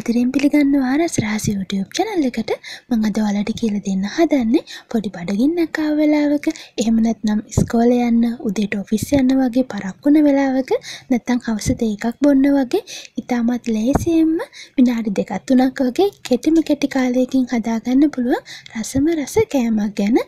ආදරෙන් පිළිගන්නවා ආරස් රහස YouTube channel එකට මම අද ඔයාලට කියලා දෙන්න හදන්නේ පොඩි බඩගින්නක් ආව වෙලාවක එහෙම නැත්නම් ඉස්කෝලේ යන්න උදේට ඔෆිස් යන්න වගේ පරක්කුන වෙලාවක නැත්නම් හවස දෙකක් බොන්න වගේ ඉතාමත් ලේසියෙන්ම විනාඩි දෙකක් තුනක් වගේ කෙටිම කෙටි කාලයකින් හදාගන්න පුළුවන් රසම රස කෑමක් ගැන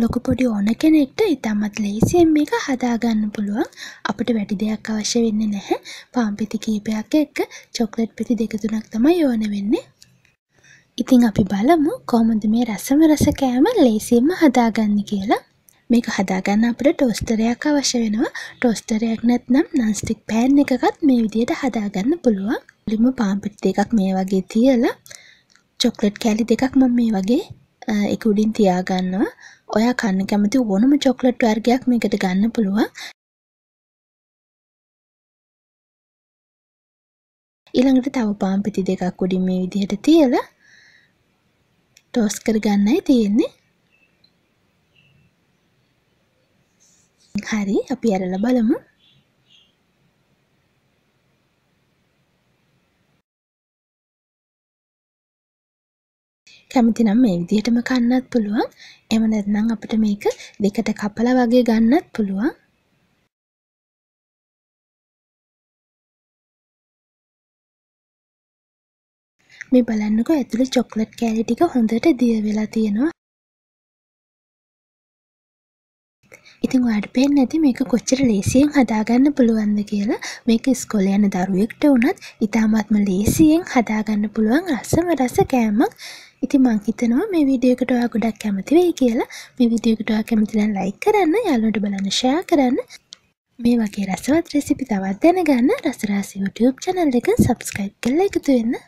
ලොකු පොඩි ඕන කෙනෙක්ට ඉතාමත් ලේසියෙන් මේක හදාගන්න පුළුවන් අපට වැඩි දෙයක් අවශ්‍ය වෙන්නේ නැහැ පාම්පිති කීපයක් එක්ක චොක්ලට් පිති දෙක තුනක් තමයි ඕන වෙන්නේ ඉතින් අපි බලමු කොහොමද මේ රසම රස කෑම ලේසියෙන්ම හදාගන්න කියලා මේක හදාගන්න අපට ටෝස්ටරයක් අවශ්‍ය වෙනවා ටෝස්ටරයක් නැත්නම් නන්ස්ටික් පෑන් එකකත් මේ විදියට හදාගන්න පුළුවන් මුලින්ම පාම්පිටි දෙකක් මේ වගේ තියලා චොක්ලට් කෑලි දෙකක් මම මේ වගේ එක උඩින් තියාගන්නවා ඔයා කන්න කැමති ඕනම චොක්ලට් වර්ගයක් මේකට ගන්න පුළුවන් ඊළඟට තව පාම්පිති දෙකක් උඩින් මේ විදිහට තියලා ටෝස් කරගන්නයි තියෙන්නේ හරි අපි ඇරලා බලමු කැමති නම් මේ විදිහටම කන්නත් පුළුවන් එම නැත්නම් අපිට මේක දෙකට කපල වගේ ගන්නත් පුළුවන් මේ බලන්නකෝ ඇතුළේ චොක්ලට් කෑලි ටික හොඳට දිය වෙලා තියෙනවා ඉතින් ඔයාට පේන්නේ නැති මේක කොච්චර ලේසියෙන් හදාගන්න පුළුවන්ද කියලා මේක ඉස්කෝලේ යන දරුවෙක්ට වුණත් ඉතාමත්ම ලේසියෙන් හදාගන්න පුළුවන් රසම රස කෑමක් ඉති මං හිතනවා මේ විඩියකට ඔයා ගොඩක් කැමති වෙයි කියලා මේ විඩියකට ඔයා කැමති නම් ලයික් කරන්න යාළුවන්ට බලන්න ෂෙයා කරන්න මේ වගේ රසවත් රෙසිපි තවත් දැනගන්න රසරාසි YouTube channel එක subscribe කරලා එකතු වෙන්න